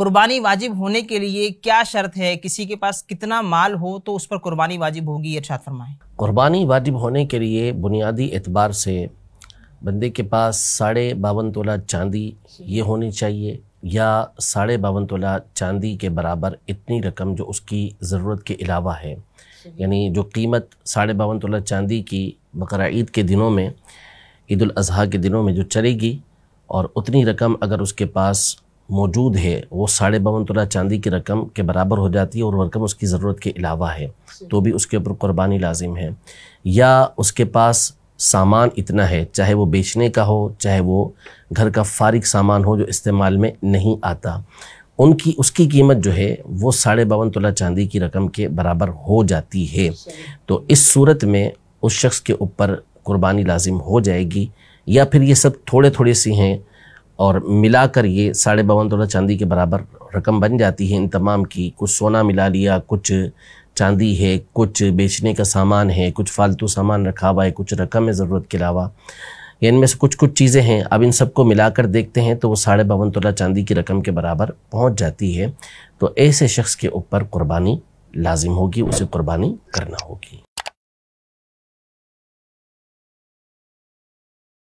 कुर्बानी वाजिब होने के लिए क्या शर्त है किसी के पास कितना माल हो तो उस पर कुर्बानी वाजिब होगी इर्शाद फरमाएं कुर्बानी वाजिब होने के लिए बुनियादी एतबार से बंदे के पास साढ़े बावन तोला चांदी ये होनी चाहिए या साढ़े बावन तोला चांदी के बराबर इतनी रकम जो उसकी ज़रूरत के अलावा है यानी जो कीमत साढ़े बावन तोला चांदी की बकर ईद के दिनों में ईद अजी के दिनों में जो चलेगी और उतनी रकम अगर उसके पास मौजूद है वो साढ़े बावन तोला चांदी की रकम के बराबर हो जाती है और रकम उसकी ज़रूरत के अलावा है तो भी उसके ऊपर कुर्बानी लाजिम है या उसके पास सामान इतना है चाहे वो बेचने का हो चाहे वो घर का फारिग सामान हो जो इस्तेमाल में नहीं आता उनकी उसकी कीमत जो है वो साढ़े बावन तोला चांदी की रकम के बराबर हो जाती है तो इस सूरत में उस शख्स के ऊपर कुर्बानी लाजिम हो जाएगी या फिर ये सब थोड़े थोड़े सी हैं और मिलाकर ये साढ़े बावन तोला चांदी के बराबर रकम बन जाती है इन तमाम की कुछ सोना मिला लिया कुछ चांदी है कुछ बेचने का सामान है कुछ फालतू सामान रखा हुआ है कुछ रकम है ज़रूरत के अलावा या इनमें से कुछ कुछ चीज़ें हैं अब इन सबको मिलाकर देखते हैं तो वो साढ़े बावन तोला चांदी की रकम के बराबर पहुंच जाती है तो ऐसे शख्स के ऊपर कुर्बानी लाजिम होगी उसे कुर्बानी करना होगी